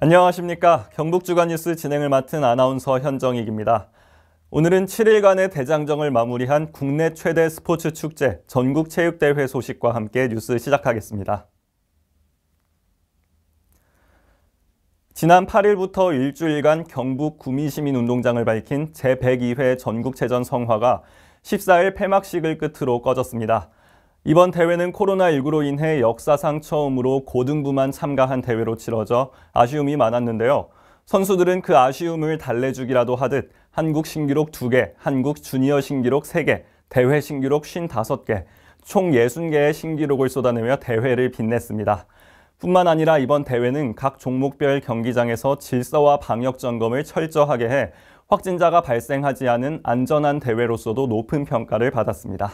안녕하십니까. 경북주간뉴스 진행을 맡은 아나운서 현정익입니다. 오늘은 7일간의 대장정을 마무리한 국내 최대 스포츠 축제 전국체육대회 소식과 함께 뉴스 시작하겠습니다. 지난 8일부터 일주일간 경북 구미시민운동장을 밝힌 제102회 전국체전 성화가 14일 폐막식을 끝으로 꺼졌습니다. 이번 대회는 코로나19로 인해 역사상 처음으로 고등부만 참가한 대회로 치러져 아쉬움이 많았는데요. 선수들은 그 아쉬움을 달래주기라도 하듯 한국 신기록 2개, 한국 주니어 신기록 3개, 대회 신기록 55개, 총 60개의 신기록을 쏟아내며 대회를 빛냈습니다. 뿐만 아니라 이번 대회는 각 종목별 경기장에서 질서와 방역 점검을 철저하게 해 확진자가 발생하지 않은 안전한 대회로서도 높은 평가를 받았습니다.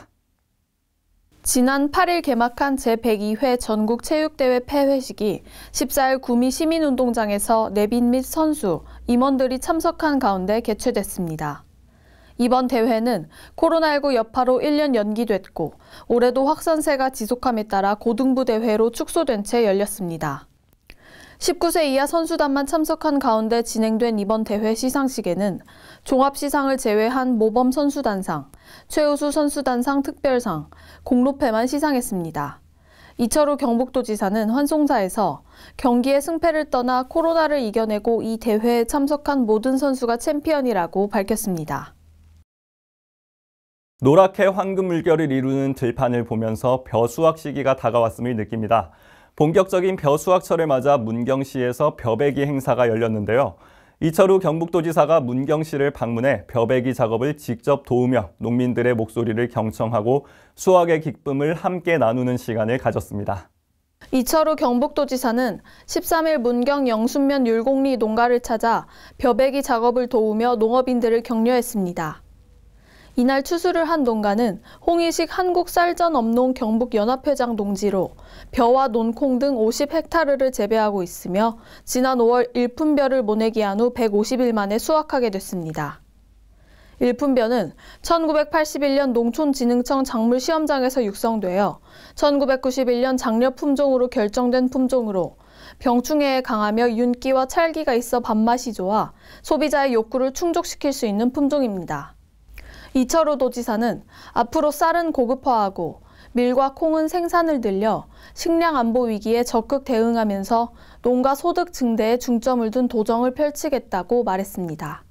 지난 8일 개막한 제102회 전국체육대회 폐회식이 14일 구미 시민운동장에서 내빈 및 선수, 임원들이 참석한 가운데 개최됐습니다. 이번 대회는 코로나19 여파로 1년 연기됐고 올해도 확산세가 지속함에 따라 고등부 대회로 축소된 채 열렸습니다. 19세 이하 선수단만 참석한 가운데 진행된 이번 대회 시상식에는 종합시상을 제외한 모범 선수단상, 최우수 선수단상 특별상, 공로패만 시상했습니다. 이철우 경북도지사는 환송사에서 경기의 승패를 떠나 코로나를 이겨내고 이 대회에 참석한 모든 선수가 챔피언이라고 밝혔습니다. 노랗게 황금 물결을 이루는 들판을 보면서 벼수학 시기가 다가왔음을 느낍니다. 본격적인 벼수확철을 맞아 문경시에서 벼베기 행사가 열렸는데요. 이철우 경북도지사가 문경시를 방문해 벼베기 작업을 직접 도우며 농민들의 목소리를 경청하고 수확의 기쁨을 함께 나누는 시간을 가졌습니다. 이철우 경북도지사는 13일 문경 영순면 율곡리 농가를 찾아 벼베기 작업을 도우며 농업인들을 격려했습니다. 이날 추수를 한 농가는 홍의식 한국쌀전업농 경북연합회장 농지로 벼와 논콩 등 50헥타르를 재배하고 있으며 지난 5월 일품벼를 모내기 한후 150일 만에 수확하게 됐습니다. 일품벼는 1981년 농촌진흥청 작물시험장에서 육성되어 1991년 장려 품종으로 결정된 품종으로 병충해에 강하며 윤기와 찰기가 있어 밥맛이 좋아 소비자의 욕구를 충족시킬 수 있는 품종입니다. 이철호 도지사는 앞으로 쌀은 고급화하고 밀과 콩은 생산을 늘려 식량 안보 위기에 적극 대응하면서 농가 소득 증대에 중점을 둔 도정을 펼치겠다고 말했습니다.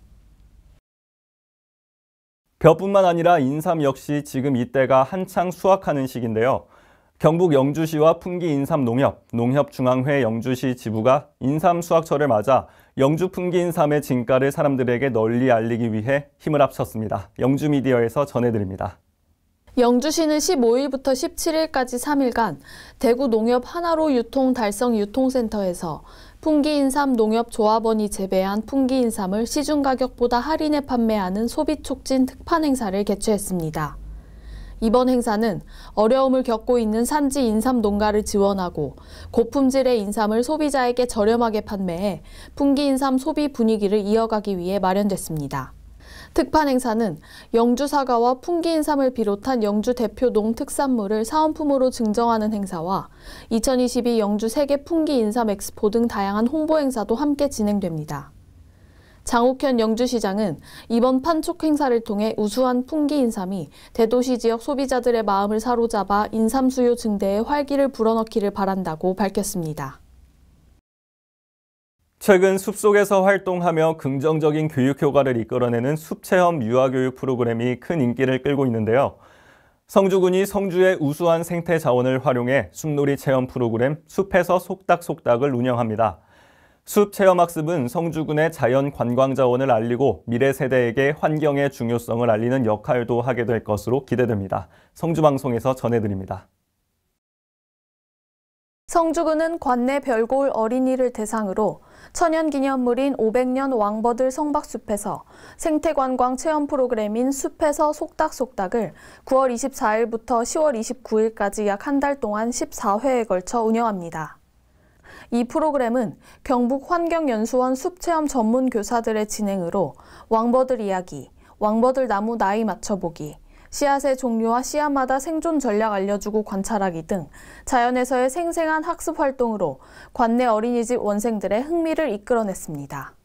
벼뿐만 아니라 인삼 역시 지금 이때가 한창 수확하는 시기인데요. 경북 영주시와 풍기 인삼 농협, 농협중앙회 영주시 지부가 인삼 수확철을 맞아 영주 풍기인삼의 진가를 사람들에게 널리 알리기 위해 힘을 합쳤습니다. 영주 미디어에서 전해드립니다. 영주시는 15일부터 17일까지 3일간 대구 농협 하나로 유통 달성 유통센터에서 풍기인삼 농협조합원이 재배한 풍기인삼을 시중 가격보다 할인해 판매하는 소비 촉진 특판 행사를 개최했습니다. 이번 행사는 어려움을 겪고 있는 산지 인삼 농가를 지원하고 고품질의 인삼을 소비자에게 저렴하게 판매해 풍기 인삼 소비 분위기를 이어가기 위해 마련됐습니다. 특판 행사는 영주 사과와 풍기 인삼을 비롯한 영주 대표 농특산물을 사은품으로 증정하는 행사와 2022 영주 세계 풍기 인삼 엑스포 등 다양한 홍보 행사도 함께 진행됩니다. 장옥현 영주시장은 이번 판촉 행사를 통해 우수한 풍기 인삼이 대도시 지역 소비자들의 마음을 사로잡아 인삼 수요 증대에 활기를 불어넣기를 바란다고 밝혔습니다. 최근 숲속에서 활동하며 긍정적인 교육 효과를 이끌어내는 숲체험 유아교육 프로그램이 큰 인기를 끌고 있는데요. 성주군이 성주의 우수한 생태 자원을 활용해 숲놀이 체험 프로그램 숲에서 속닥속닥을 운영합니다. 숲 체험학습은 성주군의 자연 관광 자원을 알리고 미래 세대에게 환경의 중요성을 알리는 역할도 하게 될 것으로 기대됩니다. 성주방송에서 전해드립니다. 성주군은 관내 별골 어린이를 대상으로 천연기념물인 500년 왕버들 성박숲에서 생태관광 체험 프로그램인 숲에서 속닥속닥을 9월 24일부터 10월 29일까지 약 한 달 동안 14회에 걸쳐 운영합니다. 이 프로그램은 경북 환경연수원 숲체험 전문 교사들의 진행으로 왕버들 이야기, 왕버들 나무 나이 맞춰보기, 씨앗의 종류와 씨앗마다 생존 전략 알려주고 관찰하기 등 자연에서의 생생한 학습 활동으로 관내 어린이집 원생들의 흥미를 이끌어냈습니다.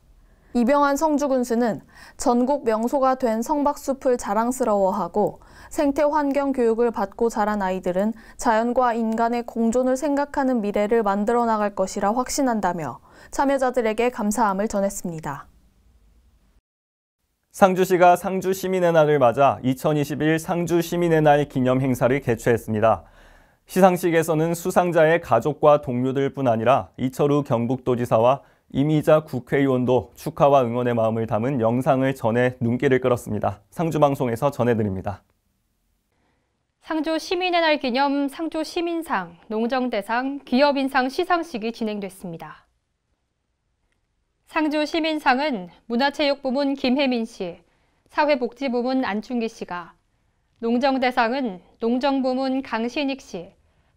이병환 성주군수는 전국 명소가 된 성박숲을 자랑스러워하고 생태 환경 교육을 받고 자란 아이들은 자연과 인간의 공존을 생각하는 미래를 만들어 나갈 것이라 확신한다며 참여자들에게 감사함을 전했습니다. 상주시가 상주 시민의 날을 맞아 2021 상주 시민의 날 기념 행사를 개최했습니다. 시상식에서는 수상자의 가족과 동료들뿐 아니라 이철우 경북도지사와 이미자 국회의원도 축하와 응원의 마음을 담은 영상을 전해 눈길을 끌었습니다. 상주방송에서 전해드립니다. 상주 시민의 날 기념 상주 시민상, 농정대상, 기업인상 시상식이 진행됐습니다. 상주 시민상은 문화체육부문 김혜민 씨, 사회복지부문 안충기 씨가, 농정대상은 농정부문 강신익 씨,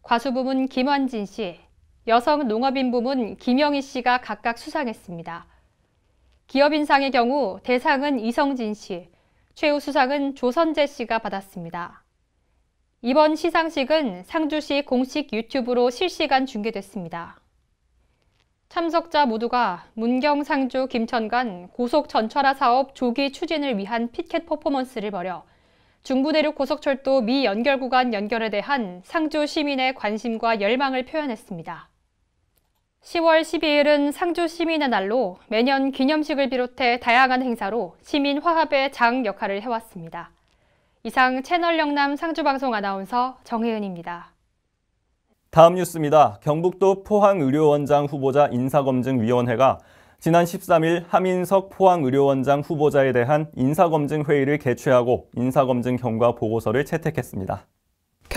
과수부문 김환진 씨, 여성 농업인 부문 김영희 씨가 각각 수상했습니다. 기업인상의 경우 대상은 이성진 씨, 최우 수상은 조선재 씨가 받았습니다. 이번 시상식은 상주시 공식 유튜브로 실시간 중계됐습니다. 참석자 모두가 문경상주 김천간 고속 전철화 사업 조기 추진을 위한 피켓 퍼포먼스를 벌여 중부내륙 고속철도 미연결 구간 연결에 대한 상주 시민의 관심과 열망을 표현했습니다. 10월 12일은 상주 시민의 날로 매년 기념식을 비롯해 다양한 행사로 시민 화합의 장 역할을 해왔습니다. 이상 채널 영남 상주방송 아나운서 정혜은입니다. 다음 뉴스입니다. 경북도 포항의료원장 후보자 인사검증위원회가 지난 13일 하민석 포항의료원장 후보자에 대한 인사검증 회의를 개최하고 인사검증 경과 보고서를 채택했습니다.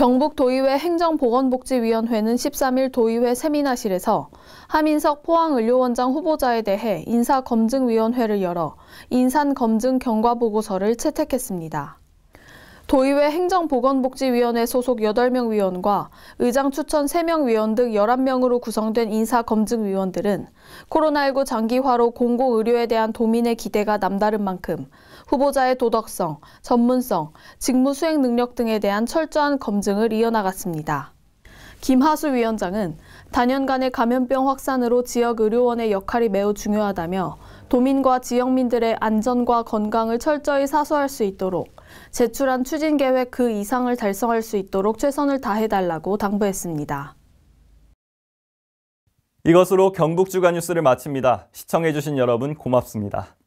경북도의회 행정보건복지위원회는 13일 도의회 세미나실에서 하민석 포항의료원장 후보자에 대해 인사검증위원회를 열어 인산검증 경과보고서를 채택했습니다. 도의회 행정보건복지위원회 소속 8명 위원과 의장 추천 3명 위원 등 11명으로 구성된 인사검증위원들은 코로나19 장기화로 공고의료에 대한 도민의 기대가 남다른 만큼 후보자의 도덕성, 전문성, 직무 수행 능력 등에 대한 철저한 검증을 이어나갔습니다. 김하수 위원장은 단연간의 감염병 확산으로 지역 의료원의 역할이 매우 중요하다며 도민과 지역민들의 안전과 건강을 철저히 사수할 수 있도록 제출한 추진 계획 그 이상을 달성할 수 있도록 최선을 다해달라고 당부했습니다. 이것으로 경북 주간 뉴스를 마칩니다. 시청해주신 여러분 고맙습니다.